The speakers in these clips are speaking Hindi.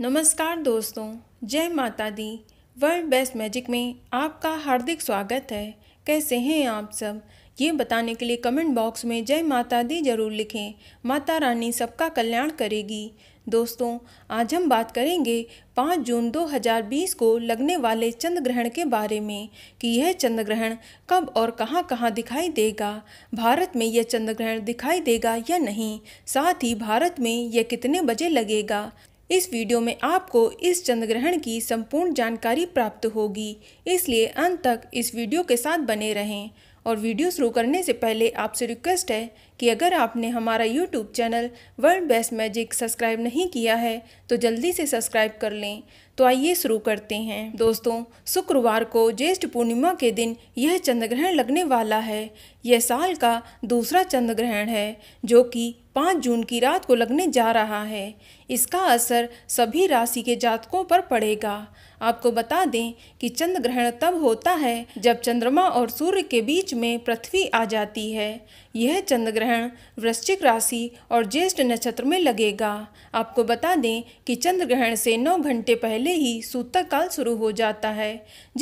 नमस्कार दोस्तों जय माता दी वर्ल्ड बेस्ट मैजिक में आपका हार्दिक स्वागत है कैसे हैं आप सब ये बताने के लिए कमेंट बॉक्स में जय माता दी जरूर लिखें माता रानी सबका कल्याण करेगी दोस्तों आज हम बात करेंगे 5 जून 2020 को लगने वाले चंद्र ग्रहण के बारे में कि यह चंद्र ग्रहण कब और कहां कहां दिखाई देगा भारत में यह चंद्र ग्रहण दिखाई देगा या नहीं साथ ही भारत में यह कितने बजे लगेगा इस वीडियो में आपको इस चंद्रग्रहण की संपूर्ण जानकारी प्राप्त होगी इसलिए अंत तक इस वीडियो के साथ बने रहें और वीडियो शुरू करने से पहले आपसे रिक्वेस्ट है कि अगर आपने हमारा YouTube channel world best magic subscribe नहीं किया है तो जल्दी से सब्सक्राइब कर लें तो आइए शुरू करते हैं दोस्तों शुक्रवार को ज्येष्ठ पूर्णिमा के दिन यह चंद्रग्रहण लगने वाला है यह साल का दूसरा चंद्रग्रहण है जो कि पाँच जून की रात को लगने जा रहा है इसका असर सभी राशि के जातकों पर पड़ेगा आपको बता दें कि चंद्र ग्रहण तब होता है जब चंद्रमा और सूर्य के बीच में पृथ्वी आ जाती है यह चंद्र ग्रहण वृश्चिक राशि और ज्येष्ठ नक्षत्र में लगेगा आपको बता दें कि चंद्र ग्रहण से नौ घंटे पहले ही सूतक काल शुरू हो जाता है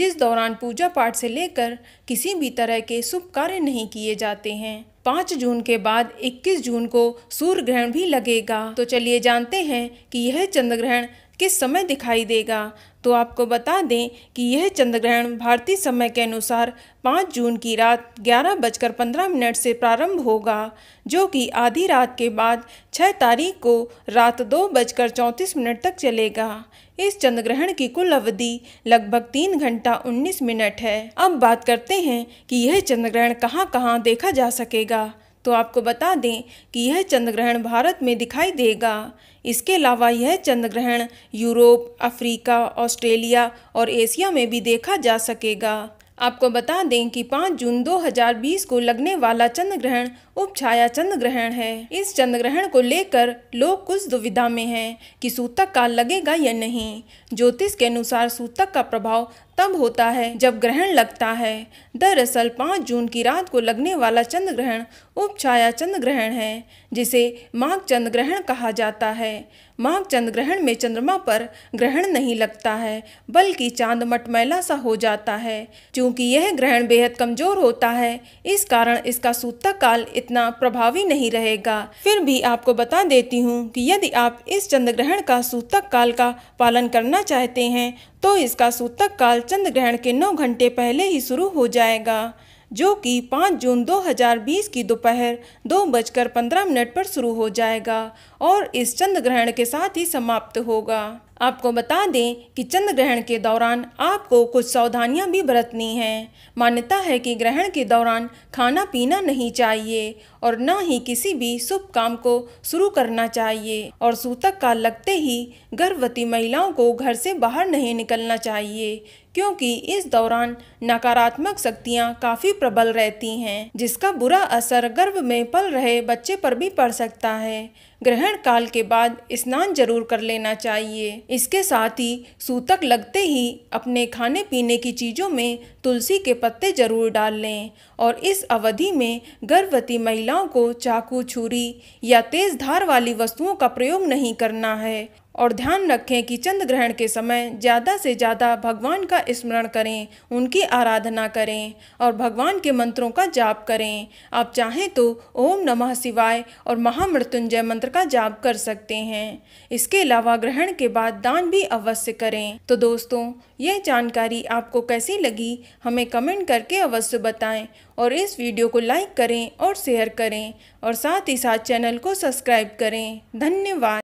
जिस दौरान पूजा पाठ से लेकर किसी भी तरह के शुभ कार्य नहीं किए जाते हैं पाँच जून के बाद 21 जून को सूर्य ग्रहण भी लगेगा तो चलिए जानते हैं कि यह चंद्र ग्रहण किस समय दिखाई देगा तो आपको बता दें कि यह चंद्रग्रहण भारतीय समय के अनुसार 5 जून की रात ग्यारह बजकर पंद्रह मिनट से प्रारंभ होगा जो कि आधी रात के बाद 6 तारीख को रात दो बजकर चौंतीस मिनट तक चलेगा इस चंद्रग्रहण की कुल अवधि लगभग तीन घंटा उन्नीस मिनट है अब बात करते हैं कि यह चंद्रग्रहण कहाँ कहाँ देखा जा सकेगा तो आपको बता दें कि यह चंद्रग्रहण भारत में दिखाई देगा इसके अलावा यह चंद्रग्रहण यूरोप अफ्रीका ऑस्ट्रेलिया और एशिया में भी देखा जा सकेगा आपको बता दें कि 5 जून 2020 को लगने वाला चंद्रग्रहण उपछाया चंद्रग्रहण है इस चंद्रग्रहण को लेकर लोग कुछ दुविधा में हैं कि सूतक काल लगेगा या नहीं ज्योतिष के अनुसार सूतक का प्रभाव तब होता है जब ग्रहण लगता है दरअसल पाँच जून की रात को लगने वाला चंद्र ग्रहण उपछाया चंद्र ग्रहण है जिसे माघ चंद्र ग्रहण कहा जाता है माघ चंद्र ग्रहण में चंद्रमा पर ग्रहण नहीं लगता है बल्कि चांद मटमैला सा हो जाता है क्योंकि यह ग्रहण बेहद कमजोर होता है इस कारण इसका सूतक काल इतना प्रभावी नहीं रहेगा फिर भी आपको बता देती हूँ कि यदि आप इस चंद्र ग्रहण का सूतक काल का पालन करना चाहते हैं तो इसका सूतक काल चंद्र ग्रहण के नौ घंटे पहले ही शुरू हो जाएगा जो कि 5 जून 2020 की दोपहर दो बजकर पंद्रह मिनट पर शुरू हो जाएगा और इस चंद्र ग्रहण के साथ ही समाप्त होगा आपको बता दें कि चंद्र ग्रहण के दौरान आपको कुछ सावधानियां भी बरतनी हैं मान्यता है कि ग्रहण के दौरान खाना पीना नहीं चाहिए और न ही किसी भी शुभ काम को शुरू करना चाहिए और सूतक का लगते ही गर्भवती महिलाओं को घर से बाहर नहीं निकलना चाहिए क्योंकि इस दौरान नकारात्मक शक्तियाँ काफ़ी प्रबल रहती हैं जिसका बुरा असर गर्भ में पल रहे बच्चे पर भी पड़ सकता है ग्रहण काल के बाद स्नान जरूर कर लेना चाहिए इसके साथ ही सूतक लगते ही अपने खाने पीने की चीज़ों में तुलसी के पत्ते जरूर डाल लें और इस अवधि में गर्भवती महिलाओं को चाकू छुरी या तेज धार वाली वस्तुओं का प्रयोग नहीं करना है और ध्यान रखें कि चंद्र ग्रहण के समय ज़्यादा से ज़्यादा भगवान का स्मरण करें उनकी आराधना करें और भगवान के मंत्रों का जाप करें आप चाहें तो ओम नमः शिवाय और महामृत्युंजय मंत्र का जाप कर सकते हैं इसके अलावा ग्रहण के बाद दान भी अवश्य करें तो दोस्तों यह जानकारी आपको कैसी लगी हमें कमेंट करके अवश्य बताएं और इस वीडियो को लाइक करें और शेयर करें और साथ ही साथ चैनल को सब्सक्राइब करें धन्यवाद